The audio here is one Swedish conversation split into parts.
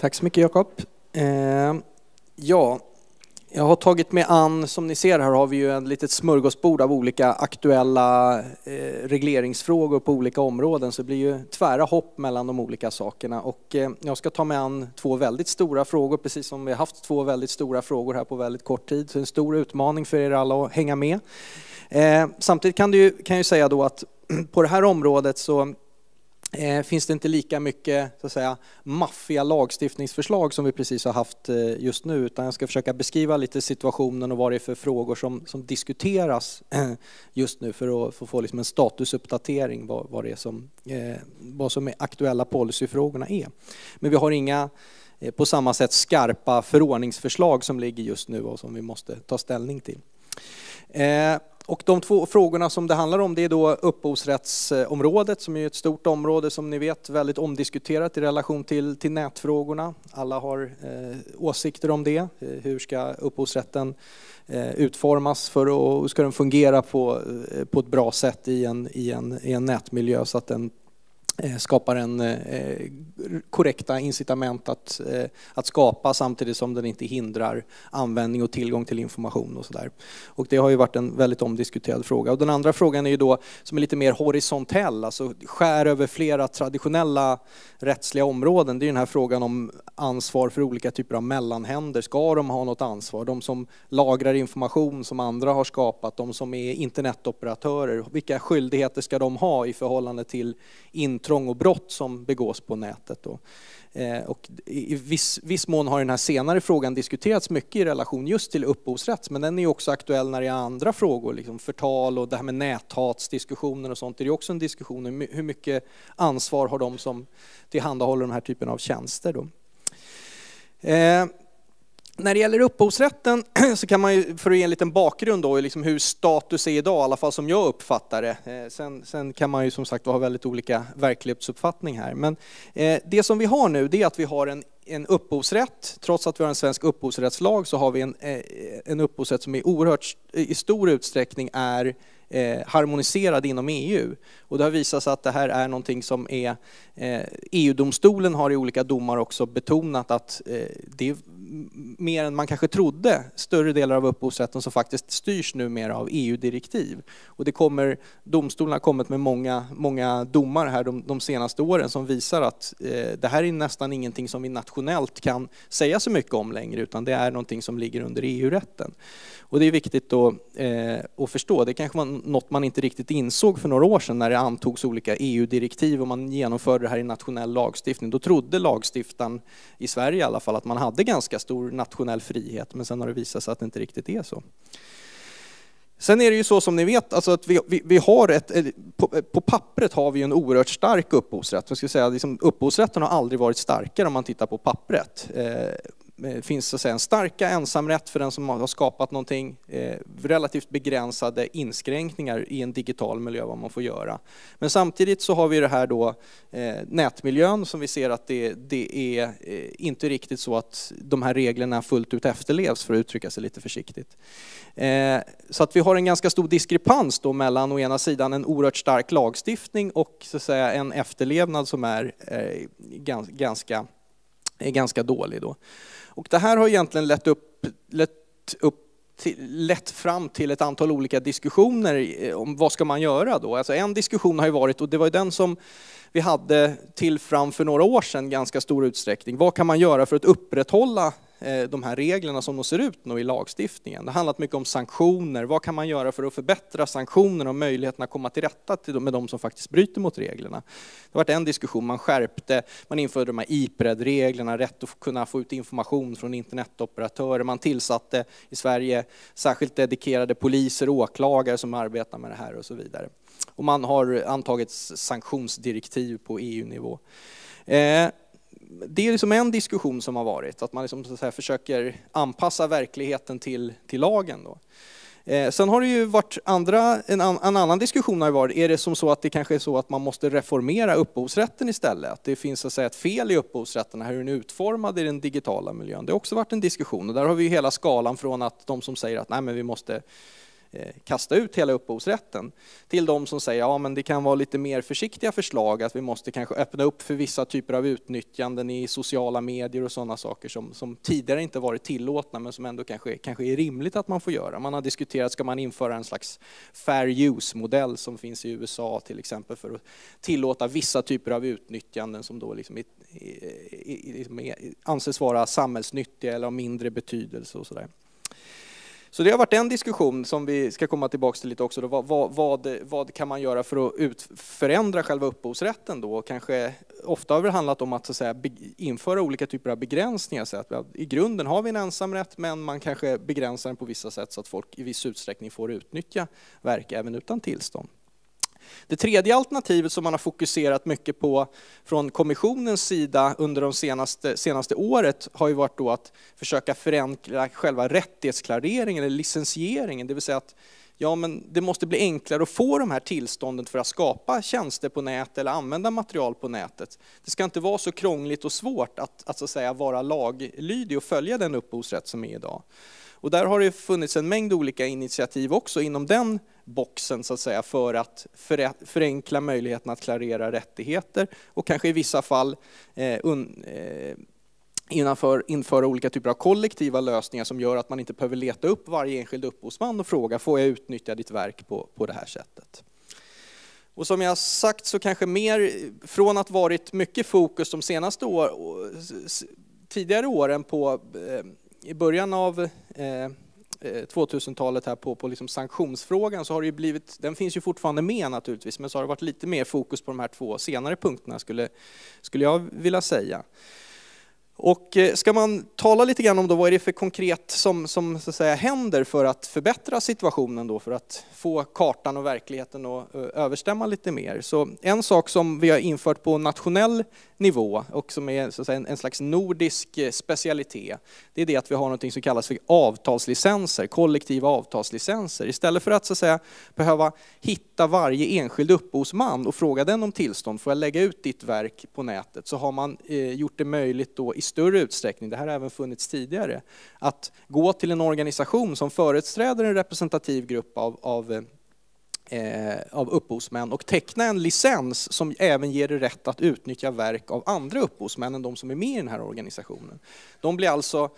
Tack så mycket Jakob. Eh, ja, jag har tagit mig an, som ni ser här har vi ju ett litet smörgåsbord av olika aktuella eh, regleringsfrågor på olika områden, så det blir ju tvära hopp mellan de olika sakerna. Och eh, jag ska ta mig an två väldigt stora frågor, precis som vi har haft två väldigt stora frågor här på väldigt kort tid. Så en stor utmaning för er alla att hänga med. Eh, samtidigt kan, du, kan jag ju säga då att på det här området så Eh, finns det inte lika mycket så att säga, maffiga lagstiftningsförslag som vi precis har haft eh, just nu, utan jag ska försöka beskriva lite situationen och vad det är för frågor som, som diskuteras just nu för att, för få liksom en statusuppdatering vad, vad, det är som, eh, vad som är aktuella policyfrågorna är. Men vi har inga på samma sätt skarpa förordningsförslag som ligger just nu och som vi måste ta ställning till. Och de två frågorna som det handlar om det är då upphovsrättsområdet som är ett stort område som ni vet väldigt omdiskuterat i relation till, till nätfrågorna. Alla har eh, åsikter om det. Eh, hur ska upphovsrätten eh, utformas för att ska den fungera på, eh, på ett bra sätt i en, i en, i en nätmiljö så att den Eh, skapar en eh, korrekta incitament att, eh, att skapa samtidigt som den inte hindrar användning och tillgång till information och sådär. Och det har ju varit en väldigt omdiskuterad fråga. Och den andra frågan är ju då som är lite mer horisontell, alltså skär över flera traditionella rättsliga områden. Det är den här frågan om ansvar för olika typer av mellanhänder. Ska de ha något ansvar? De som lagrar information som andra har skapat, de som är internetoperatörer, vilka skyldigheter ska de ha i förhållande till intrång och brott som begås på nätet. Då. Eh, och I viss, viss mån har den här senare frågan diskuterats mycket i relation just till upphovsrätt, men den är också aktuell när det är andra frågor, liksom förtal och det här med näthatsdiskussioner och sånt. Det är också en diskussion om hur mycket ansvar har de som tillhandahåller den här typen av tjänster. Då. Eh, när det gäller upphovsrätten så kan man ju, för att ge en liten bakgrund då, liksom hur status är idag, i alla fall som jag uppfattar det. Eh, sen, sen kan man ju som sagt ha väldigt olika verklighetsuppfattning här. Men eh, det som vi har nu, det är att vi har en, en upphovsrätt. Trots att vi har en svensk upphovsrättslag så har vi en, eh, en upphovsrätt som i oerhört, i stor utsträckning är harmoniserad inom EU. Och det har visat sig att det här är någonting som är... EU-domstolen e har i olika domar också betonat att det mer än man kanske trodde, större delar av upphovsrätten som faktiskt styrs numera av EU-direktiv. Och det kommer, domstolen har kommit med många, många domar här de, de senaste åren som visar att eh, det här är nästan ingenting som vi nationellt kan säga så mycket om längre, utan det är någonting som ligger under EU-rätten. Och det är viktigt då, eh, att förstå. Det kanske var något man inte riktigt insåg för några år sedan när det antogs olika EU-direktiv och man genomförde det här i nationell lagstiftning. Då trodde lagstiftaren, i Sverige i alla fall, att man hade ganska stor nationell frihet, men sen har det visat sig att det inte riktigt är så. Sen är det ju så som ni vet, alltså att vi, vi, vi har ett, eh, på, på, pappret har vi en oerhört stark upphovsrätt. Jag skulle säga, liksom, upphovsrätten har aldrig varit starkare om man tittar på pappret. Eh, Eh, finns så att säga, en starka ensamrätt för den som har skapat någonting, eh, relativt begränsade inskränkningar i en digital miljö vad man får göra. Men samtidigt så har vi det här då eh, nätmiljön som vi ser att det, det är eh, inte riktigt så att de här reglerna fullt ut efterlevs för att uttrycka sig lite försiktigt. Eh, så att vi har en ganska stor diskrepans då mellan å ena sidan en oerhört stark lagstiftning och så att säga en efterlevnad som är eh, gans, ganska, ganska dålig då. Och det här har egentligen lett upp, lett upp till, lett fram till ett antal olika diskussioner om vad ska man göra då. Alltså en diskussion har ju varit, och det var ju den som vi hade till fram för några år sedan ganska stor utsträckning, vad kan man göra för att upprätthålla Eh, de här reglerna som de ser ut nu i lagstiftningen. Det har handlat mycket om sanktioner. Vad kan man göra för att förbättra sanktionerna och möjligheterna att komma till rätta med de som faktiskt bryter mot reglerna? Det har varit en diskussion. Man skärpte, man införde de här Ipred-reglerna, rätt att kunna få ut information från internetoperatörer. Man tillsatte i Sverige särskilt dedikerade poliser och åklagare som arbetar med det här och så vidare. Och man har antagit sanktionsdirektiv på EU-nivå. Eh, det är liksom en diskussion som har varit, att man liksom så försöker anpassa verkligheten till, till lagen. Då. Eh, sen har det ju varit andra, en, en, annan diskussion har varit, är det som så att det kanske är så att man måste reformera upphovsrätten istället? Att det finns att säga, ett fel i upphovsrätten, hur den är utformad i den digitala miljön. Det har också varit en diskussion och där har vi hela skalan från att de som säger att nej men vi måste Eh, kasta ut hela upphovsrätten. Till de som säger ja det kan vara lite mer försiktiga förslag, att vi måste kanske öppna upp för vissa typer av utnyttjanden i sociala medier och sådana saker som, som tidigare inte varit tillåtna men som ändå kanske, kanske är rimligt att man får göra. Man har diskuterat, ska man införa en slags fair use-modell som finns i USA till exempel för att tillåta vissa typer av utnyttjanden som då liksom är, är, är, anses vara samhällsnyttiga eller av mindre betydelse och sådär. Så det har varit en diskussion som vi ska komma tillbaka till lite också. Då. Vad, vad, vad kan man göra för att ut, förändra själva upphovsrätten då? Kanske, ofta har det handlat om att, att säga, införa olika typer av begränsningar. Så att, I grunden har vi en ensamrätt men man kanske begränsar den på vissa sätt så att folk i viss utsträckning får utnyttja verk även utan tillstånd. Det tredje alternativet som man har fokuserat mycket på från kommissionens sida under de senaste, senaste året har ju varit då att försöka förenkla själva rättighetsklareringen eller licensieringen, det vill säga att ja, men det måste bli enklare att få de här tillstånden för att skapa tjänster på nätet eller använda material på nätet. Det ska inte vara så krångligt och svårt att, att, så att säga, vara laglydig och följa den upphovsrätt som är idag. Och där har det funnits en mängd olika initiativ också inom den boxen så att säga för att förenkla möjligheten att klarera rättigheter och kanske i vissa fall eh, un, eh, innanför, införa olika typer av kollektiva lösningar som gör att man inte behöver leta upp varje enskild upphovsman och fråga får jag utnyttja ditt verk på, på det här sättet. Och som jag sagt så kanske mer, från att varit mycket fokus de senaste år, tidigare åren på, eh, i början av eh, 2000-talet eh, här på, på liksom sanktionsfrågan så har det ju blivit, den finns ju fortfarande med naturligtvis, men så har det varit lite mer fokus på de här två senare punkterna skulle, skulle jag vilja säga. Och eh, ska man tala lite grann om då, vad är det för konkret som, som så att säga, händer för att förbättra situationen då, för att få kartan och verkligheten att eh, överstämma lite mer. Så en sak som vi har infört på nationell nivå och som är så att säga, en, en slags nordisk eh, specialitet, det är det att vi har något som kallas för avtalslicenser, kollektiva avtalslicenser. Istället för att, så att säga, behöva hitta varje enskild upphovsman och fråga den om tillstånd, får jag lägga ut ditt verk på nätet, så har man eh, gjort det möjligt då i större utsträckning, det här har även funnits tidigare, att gå till en organisation som företräder en representativ grupp av, av eh, av upphovsmän och teckna en licens som även ger dig rätt att utnyttja verk av andra upphovsmän än de som är med i den här organisationen. De blir alltså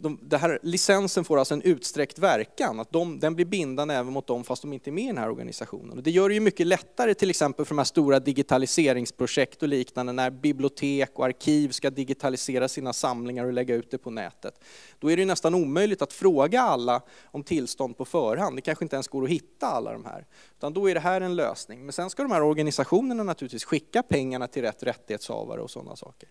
de, det här, licensen får alltså en utsträckt verkan, att de, den blir bindande även mot dem fast de inte är med i den här organisationen. Och det gör det ju mycket lättare till exempel för de här stora digitaliseringsprojekt och liknande när bibliotek och arkiv ska digitalisera sina samlingar och lägga ut det på nätet. Då är det nästan omöjligt att fråga alla om tillstånd på förhand, det kanske inte ens går att hitta alla de här. Utan då är det här en lösning. Men sen ska de här organisationerna naturligtvis skicka pengarna till rätt rättighetshavare och sådana saker.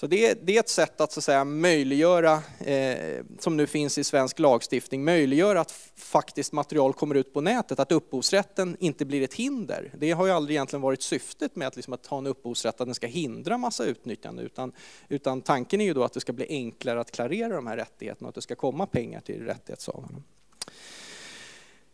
Så det, det, är ett sätt att, så att säga, möjliggöra, eh, som nu finns i svensk lagstiftning, möjliggöra att faktiskt material kommer ut på nätet, att upphovsrätten inte blir ett hinder. Det har ju aldrig egentligen varit syftet med att, liksom, att ha en upphovsrätt, att den ska hindra massa utnyttjande, utan, utan tanken är ju då att det ska bli enklare att klarera de här rättigheterna och att det ska komma pengar till rättighetshavarna.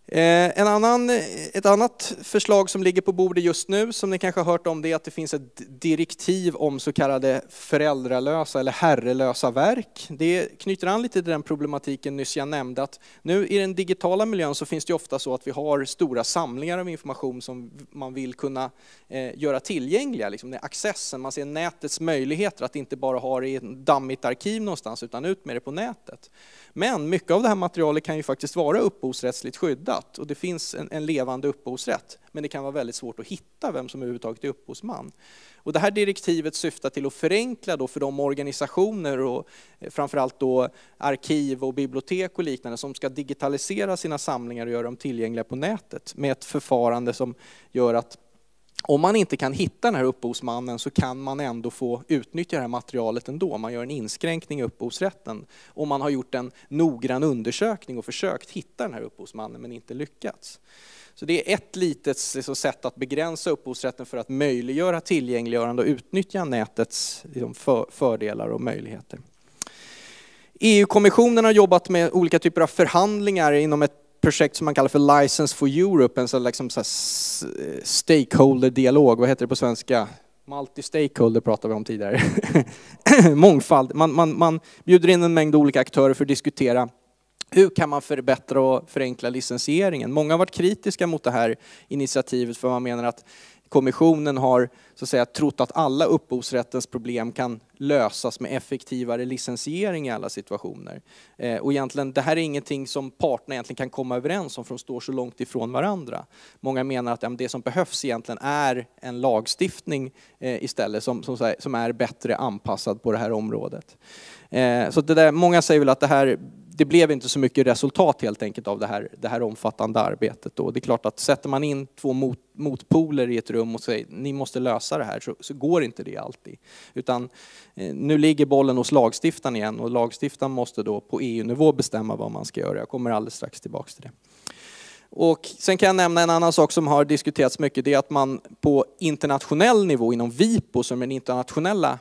Eh, en annan, ett annat förslag som ligger på bordet just nu, som ni kanske har hört om, det är att det finns ett direktiv om så kallade föräldralösa eller herrelösa verk. Det knyter an lite till den problematiken nyss jag nämnde, att nu i den digitala miljön så finns det ofta så att vi har stora samlingar av information som man vill kunna eh, göra tillgängliga, liksom den accessen, man ser nätets möjligheter att inte bara ha det i ett dammigt arkiv någonstans, utan ut med det på nätet. Men mycket av det här materialet kan ju faktiskt vara upphovsrättsligt skyddat, hittat. Och det finns en, en levande upphovsrätt, men det kan vara väldigt svårt att hitta vem som överhuvudtaget är upphovsman. Och det här direktivet syftar till att förenkla då för de organisationer och eh, framförallt då arkiv och bibliotek och liknande som ska digitalisera sina samlingar och göra dem tillgängliga på nätet med ett förfarande som gör att om man inte kan hitta den här upphovsmannen så kan man ändå få utnyttja det här materialet ändå. Man gör en inskränkning i upphovsrätten. Om man har gjort en noggrann undersökning och försökt hitta den här upphovsmannen men inte lyckats. Så det är ett litet liksom, sätt att begränsa upphovsrätten för att möjliggöra tillgängliggörande och utnyttja nätets liksom, fördelar och möjligheter. EU-kommissionen har jobbat med olika typer av förhandlingar inom ett projekt som man kallar för License for Europe, en sån liksom så stakeholder-dialog, vad heter det på svenska? Multi-stakeholder pratade vi om tidigare. Mångfald, man, man, man bjuder in en mängd olika aktörer för att diskutera hur kan man förbättra och förenkla licensieringen? Många har varit kritiska mot det här initiativet för man menar att kommissionen har så att säga, trott att alla upphovsrättens problem kan lösas med effektivare licensiering i alla situationer. Eh, och egentligen, det här är ingenting som parterna egentligen kan komma överens om för de står så långt ifrån varandra. Många menar att ja, men det som behövs egentligen är en lagstiftning eh, istället som, som, som, är bättre anpassad på det här området. Eh, så det där, många säger väl att det här det blev inte så mycket resultat helt enkelt av det här, det här omfattande arbetet. Då. Det är klart att sätter man in två mot, motpoler i ett rum och säger ni måste lösa det här så, så går inte det alltid. Utan eh, nu ligger bollen hos lagstiftaren igen och lagstiftaren måste då på EU-nivå bestämma vad man ska göra. Jag kommer alldeles strax tillbaks till det. Och sen kan jag nämna en annan sak som har diskuterats mycket, det är att man på internationell nivå inom Vipo som är den internationella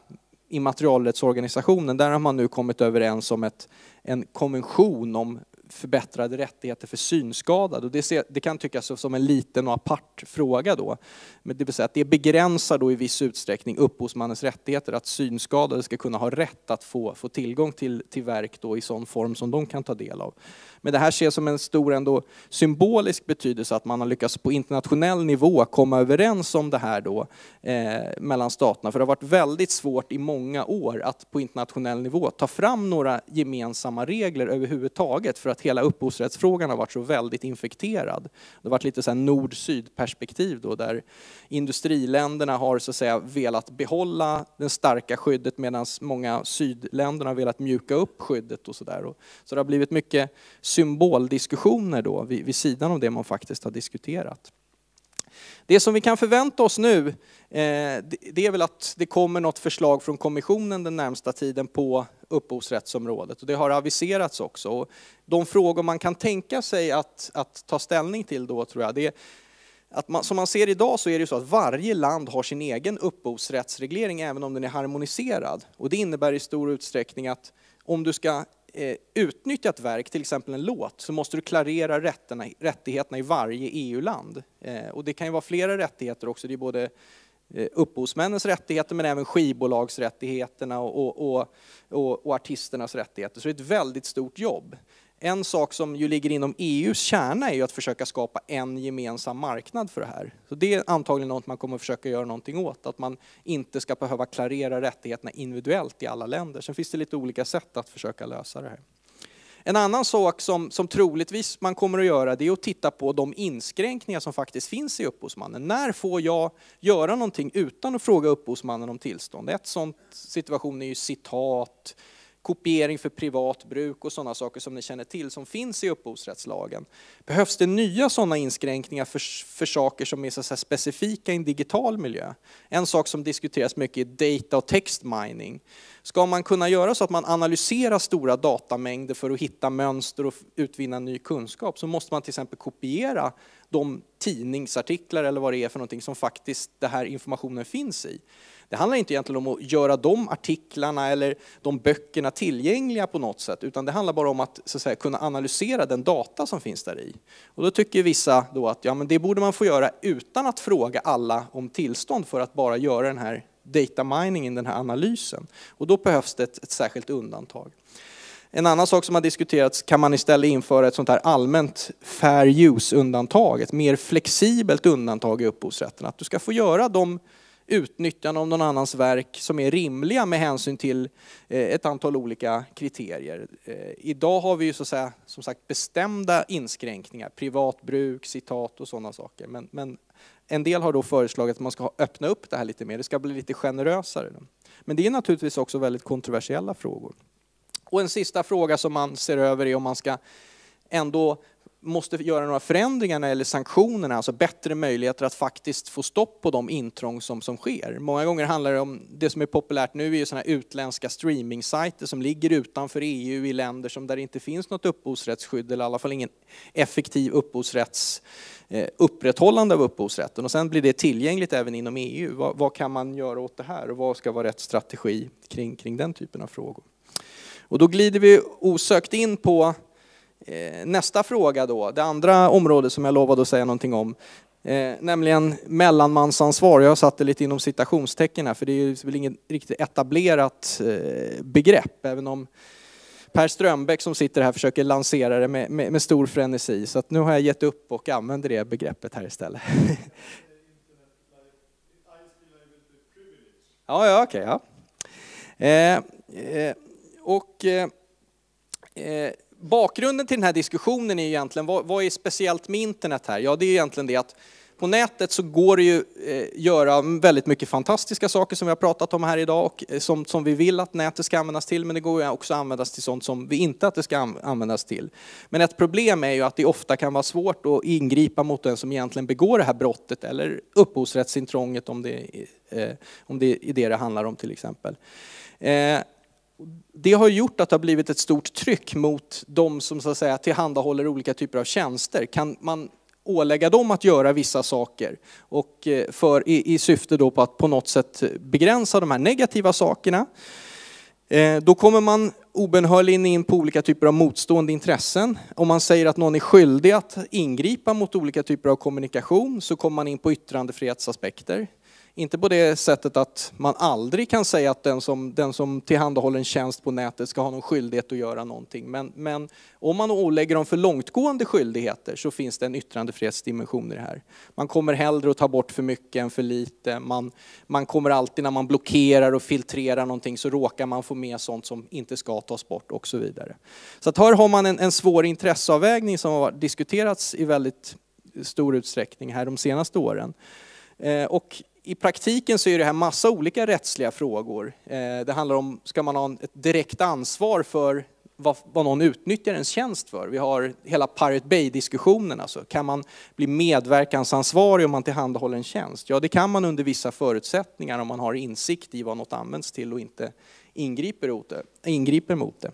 immaterialrättsorganisationen, där har man nu kommit överens om ett en konvention om förbättrade rättigheter för synskadade. Och det, ser, det kan tyckas som en liten och apart fråga då. Men det vill säga att det begränsar då i viss utsträckning upphovsmannens rättigheter, att synskadade ska kunna ha rätt att få, få tillgång till, till verk då i sån form som de kan ta del av. Men det här ses som en stor ändå symbolisk betydelse att man har lyckats på internationell nivå komma överens om det här då eh, mellan staterna. För det har varit väldigt svårt i många år att på internationell nivå ta fram några gemensamma samma regler överhuvudtaget för att hela upphovsrättsfrågan har varit så väldigt infekterad. Det har varit lite så nord-syd perspektiv då där industriländerna har så att säga velat behålla det starka skyddet medan många sydländerna har velat mjuka upp skyddet och sådär. Så det har blivit mycket symboldiskussioner då vid sidan av det man faktiskt har diskuterat. Det som vi kan förvänta oss nu, eh, det är väl att det kommer något förslag från kommissionen den närmsta tiden på upphovsrättsområdet och det har aviserats också. Och de frågor man kan tänka sig att, att ta ställning till då tror jag, det är att man, som man ser idag så är det så att varje land har sin egen upphovsrättsreglering även om den är harmoniserad. Och det innebär i stor utsträckning att om du ska Eh, utnyttja ett verk, till exempel en låt, så måste du klarera rätterna, rättigheterna i varje EU-land. Eh, och det kan ju vara flera rättigheter också, det är både eh, upphovsmännens rättigheter men även skivbolagsrättigheterna och, och, och, och, artisternas rättigheter. Så det är ett väldigt stort jobb. En sak som ju ligger inom EUs kärna är ju att försöka skapa en gemensam marknad för det här. Så det är antagligen något man kommer försöka göra någonting åt, att man inte ska behöva klarera rättigheterna individuellt i alla länder. Sen finns det lite olika sätt att försöka lösa det här. En annan sak som, som troligtvis man kommer att göra det är att titta på de inskränkningar som faktiskt finns i upphovsmannen. När får jag göra någonting utan att fråga upphovsmannen om tillstånd? Ett sånt situation är ju citat, kopiering för privat bruk och sådana saker som ni känner till som finns i upphovsrättslagen. Behövs det nya sådana inskränkningar för, för saker som är så specifika i en digital miljö? En sak som diskuteras mycket är data och text mining. Ska man kunna göra så att man analyserar stora datamängder för att hitta mönster och utvinna ny kunskap så måste man till exempel kopiera de tidningsartiklar eller vad det är för någonting som faktiskt den här informationen finns i. Det handlar inte egentligen om att göra de artiklarna eller de böckerna tillgängliga på något sätt, utan det handlar bara om att, så att säga, kunna analysera den data som finns där i. Och då tycker vissa då att ja, men det borde man få göra utan att fråga alla om tillstånd för att bara göra den här data mining, i den här analysen. Och då behövs det ett, ett särskilt undantag. En annan sak som har diskuterats, kan man istället införa ett sånt här allmänt fair use-undantag, ett mer flexibelt undantag i upphovsrätten, att du ska få göra de utnyttjande av någon annans verk som är rimliga med hänsyn till eh, ett antal olika kriterier. Eh, idag har vi ju så att säga, som sagt bestämda inskränkningar, privat bruk, citat och sådana saker. Men, men en del har då föreslagit att man ska öppna upp det här lite mer, det ska bli lite generösare. Men det är naturligtvis också väldigt kontroversiella frågor. Och en sista fråga som man ser över är om man ska ändå måste göra några förändringar när det gäller sanktionerna, alltså bättre möjligheter att faktiskt få stopp på de intrång som, som sker. Många gånger handlar det om, det som är populärt nu är ju sådana här utländska streamingsajter som ligger utanför EU i länder som där det inte finns något upphovsrättsskydd eller i alla fall ingen effektiv upphovsrätts, eh, upprätthållande av upphovsrätten. Och sen blir det tillgängligt även inom EU. Vad, vad, kan man göra åt det här och vad ska vara rätt strategi kring, kring den typen av frågor? Och då glider vi osökt in på Eh, nästa fråga då, det andra området som jag lovade att säga någonting om, Eh, nämligen mellanmansansvar. Jag har satt det lite inom citationstecken här för det är väl inget riktigt etablerat eh, begrepp även om Per Strömbäck som sitter här försöker lansera det med, med, med stor frenesi så nu har jag gett upp och använder det begreppet här istället. ja, ja, okej. Okay, ja. Eh, eh och eh, bakgrunden till den här diskussionen är egentligen, vad, vad är speciellt med internet här? Ja, det är egentligen det att på nätet så går det ju eh, göra väldigt mycket fantastiska saker som vi har pratat om här idag och eh, som, som vi vill att nätet ska användas till men det går ju också att användas till sånt som vi inte att det ska användas till. Men ett problem är ju att det ofta kan vara svårt att ingripa mot den som egentligen begår det här brottet eller upphovsrättsintrånget om det, eh, om det är det det handlar om till exempel. Eh, det har gjort att det har blivit ett stort tryck mot de som så att säga, tillhandahåller olika typer av tjänster. Kan man ålägga dem att göra vissa saker och eh, för, i, i syfte då på att på något sätt begränsa de här negativa sakerna. Eh, då kommer man obenhörligen in på olika typer av motstående intressen. Om man säger att någon är skyldig att ingripa mot olika typer av kommunikation så kommer man in på yttrandefrihetsaspekter. Inte på det sättet att man aldrig kan säga att den som, den som tillhandahåller en tjänst på nätet ska ha någon skyldighet att göra någonting. Men, men om man ålägger dem för långtgående skyldigheter så finns det en yttrandefrihetsdimension i det här. Man kommer hellre att ta bort för mycket än för lite. Man, man kommer alltid när man blockerar och filtrerar någonting så råkar man få med sånt som inte ska tas bort och så vidare. Så att här har man en, en svår intresseavvägning som har diskuterats i väldigt stor utsträckning här de senaste åren. Eh, och i praktiken så är det här massa olika rättsliga frågor. Eh, det handlar om, ska man ha ett direkt ansvar för vad, någon utnyttjar ens tjänst för? Vi har hela Pirate Bay-diskussionen. Alltså. Kan man bli medverkansansvarig om man tillhandahåller en tjänst? Ja, det kan man under vissa förutsättningar om man har insikt i vad något används till och inte ingriper mot det.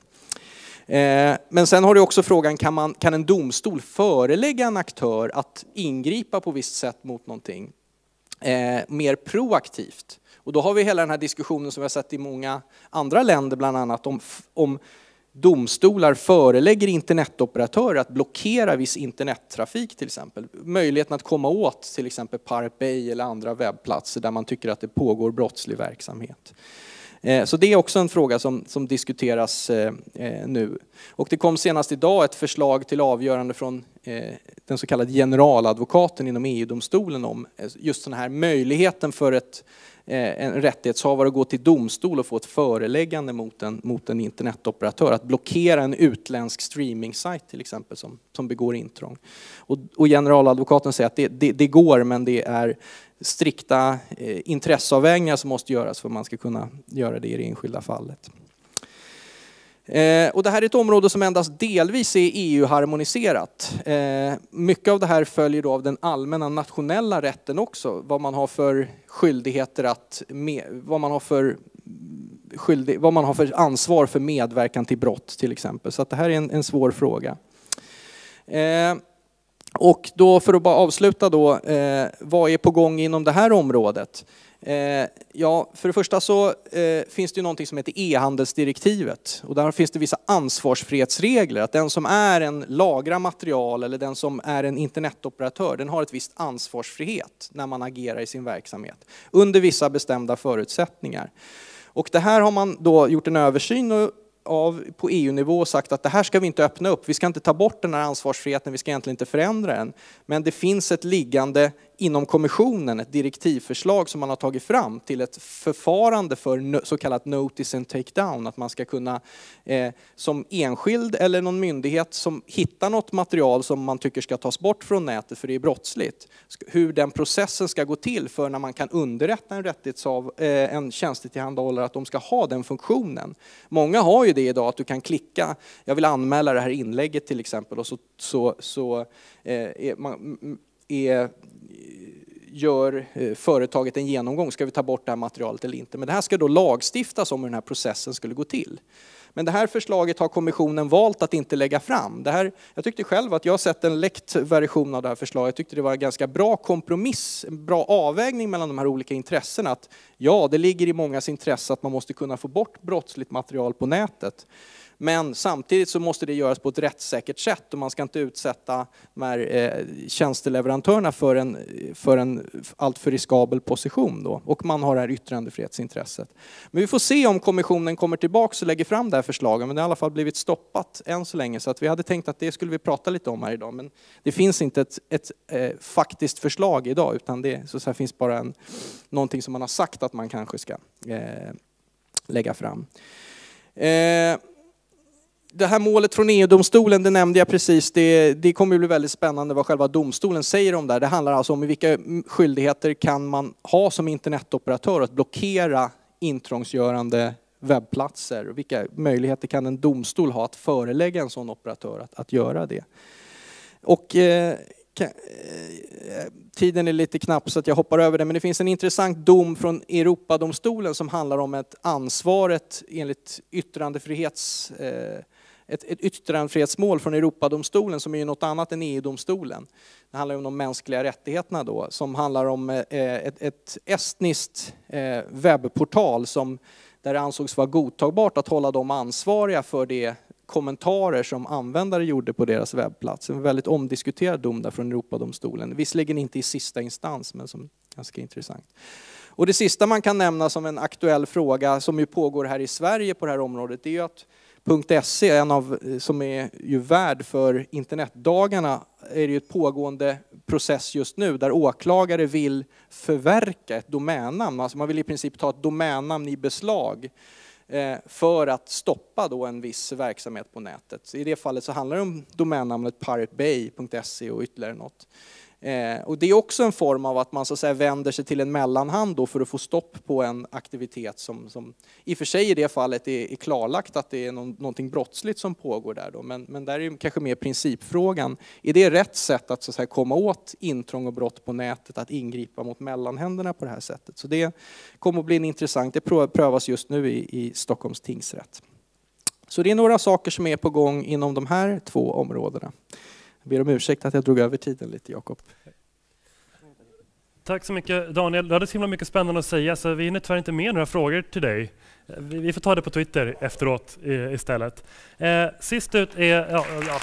Eh, men sen har du också frågan, kan, man, kan en domstol förelägga en aktör att ingripa på visst sätt mot någonting? eh, mer proaktivt. Och då har vi hela den här diskussionen som vi har sett i många andra länder, bland annat om, om domstolar förelägger internetoperatörer att blockera viss internettrafik till exempel. Möjligheten att komma åt till exempel Pirate Bay eller andra webbplatser där man tycker att det pågår brottslig verksamhet. Eh, så det är också en fråga som, som diskuteras eh, eh, nu. Och det kom senast idag ett förslag till avgörande från Eh, den så kallade generaladvokaten inom EU-domstolen om eh, just den här möjligheten för ett, eh, en rättighetshavare att gå till domstol och få ett föreläggande mot en, mot en internetoperatör, att blockera en utländsk streaming-sajt till exempel som, som begår intrång. Och, och generaladvokaten säger att det, det, det, går men det är strikta intresseavvägningar som måste göras för att man ska kunna göra det i det enskilda fallet. Eh, och det här är ett område som endast delvis är EU-harmoniserat. Eh, mycket av det här följer då av den allmänna nationella rätten också, vad man har för skyldigheter att, vad man har för skyldig, vad man har för ansvar för medverkan till brott till exempel. Så det här är en, en svår fråga. Eh, och då för att bara avsluta då, eh, vad är på gång inom det här området? Eh, ja, för det första så eh, finns det ju någonting som heter e-handelsdirektivet och där finns det vissa ansvarsfrihetsregler. Att den som är en lagra material eller den som är en internetoperatör, den har ett visst ansvarsfrihet när man agerar i sin verksamhet under vissa bestämda förutsättningar. Och det här har man då gjort en översyn av på EU-nivå och sagt att det här ska vi inte öppna upp. Vi ska inte ta bort den här ansvarsfriheten, vi ska egentligen inte förändra den. Men det finns ett liggande inom kommissionen ett direktivförslag som man har tagit fram till ett förfarande för så kallat notice and take down, att man ska kunna eh, som enskild eller någon myndighet som hittar något material som man tycker ska tas bort från nätet för det är brottsligt, hur den processen ska gå till för när man kan underrätta en rättighetsav, eh, en tjänstetillhandahållare att de ska ha den funktionen. Många har ju det idag, att du kan klicka, jag vill anmäla det här inlägget till exempel, och så, så, så eh, man, är, gör eh, företaget en genomgång, ska vi ta bort det här materialet eller inte? Men det här ska då lagstiftas om hur den här processen skulle gå till. Men det här förslaget har kommissionen valt att inte lägga fram. Det här, jag tyckte själv att jag har sett en läckt version av det här förslaget. Jag tyckte det var en ganska bra kompromiss, en bra avvägning mellan de här olika intressena. Att ja, det ligger i mångas intresse att man måste kunna få bort brottsligt material på nätet. Men samtidigt så måste det göras på ett rättssäkert sätt och man ska inte utsätta de här eh, tjänsteleverantörerna för en, för en alltför riskabel position då. Och man har det här yttrandefrihetsintresset. Men vi får se om kommissionen kommer tillbaks och lägger fram det här förslaget, men det har i alla fall blivit stoppat än så länge. Så att vi hade tänkt att det skulle vi prata lite om här idag, men det finns inte ett, ett eh, faktiskt förslag idag, utan det så så finns bara en, någonting som man har sagt att man kanske ska eh, lägga fram. Eh, det här målet från EU-domstolen, det nämnde jag precis, det, det kommer att bli väldigt spännande vad själva domstolen säger om det här. Det handlar alltså om vilka skyldigheter kan man ha som internetoperatör att blockera intrångsgörande webbplatser? Vilka möjligheter kan en domstol ha att förelägga en sån operatör att, att göra det? Och eh, eh, tiden är lite knapp så att jag hoppar över det, men det finns en intressant dom från Europadomstolen som handlar om ett ansvaret enligt yttrandefrihets eh, ett, ett yttrandefrihetsmål från Europadomstolen som är ju något annat än EU-domstolen. Det handlar om de mänskliga rättigheterna då, som handlar om eh, ett, ett estniskt eh, webbportal som där det ansågs vara godtagbart att hålla dem ansvariga för de kommentarer som användare gjorde på deras webbplats. En väldigt omdiskuterad dom där från Europadomstolen. Visserligen inte i sista instans, men som ganska intressant. Och det sista man kan nämna som en aktuell fråga som ju pågår här i Sverige på det här området, det är ju att .se, en av, eh, som är ju värd för internetdagarna, är det ju ett pågående process just nu där åklagare vill förverka ett domännamn. Alltså man vill i princip ta ett domännamn i beslag eh, för att stoppa då en viss verksamhet på nätet. I det fallet så handlar det om domännamnet piratebay.se och ytterligare något. Eh, och det är också en form av att man så att säga vänder sig till en mellanhand då för att få stopp på en aktivitet som, som i och för sig i det fallet är, är klarlagt att det är någon, någonting brottsligt som pågår där då. Men, men där är kanske mer principfrågan, är det rätt sätt att så att säga komma åt intrång och brott på nätet, att ingripa mot mellanhänderna på det här sättet? Så det kommer att bli en intressant, det prövas just nu i, i Stockholms tingsrätt. Så det är några saker som är på gång inom de här två områdena ber om ursäkt att jag drog över tiden lite, Jakob. Tack så mycket Daniel. Du hade så himla mycket spännande att säga så vi hinner tyvärr inte med några frågor till dig. Vi får ta det på Twitter efteråt istället. Eh, sist ut är... Ja, ja.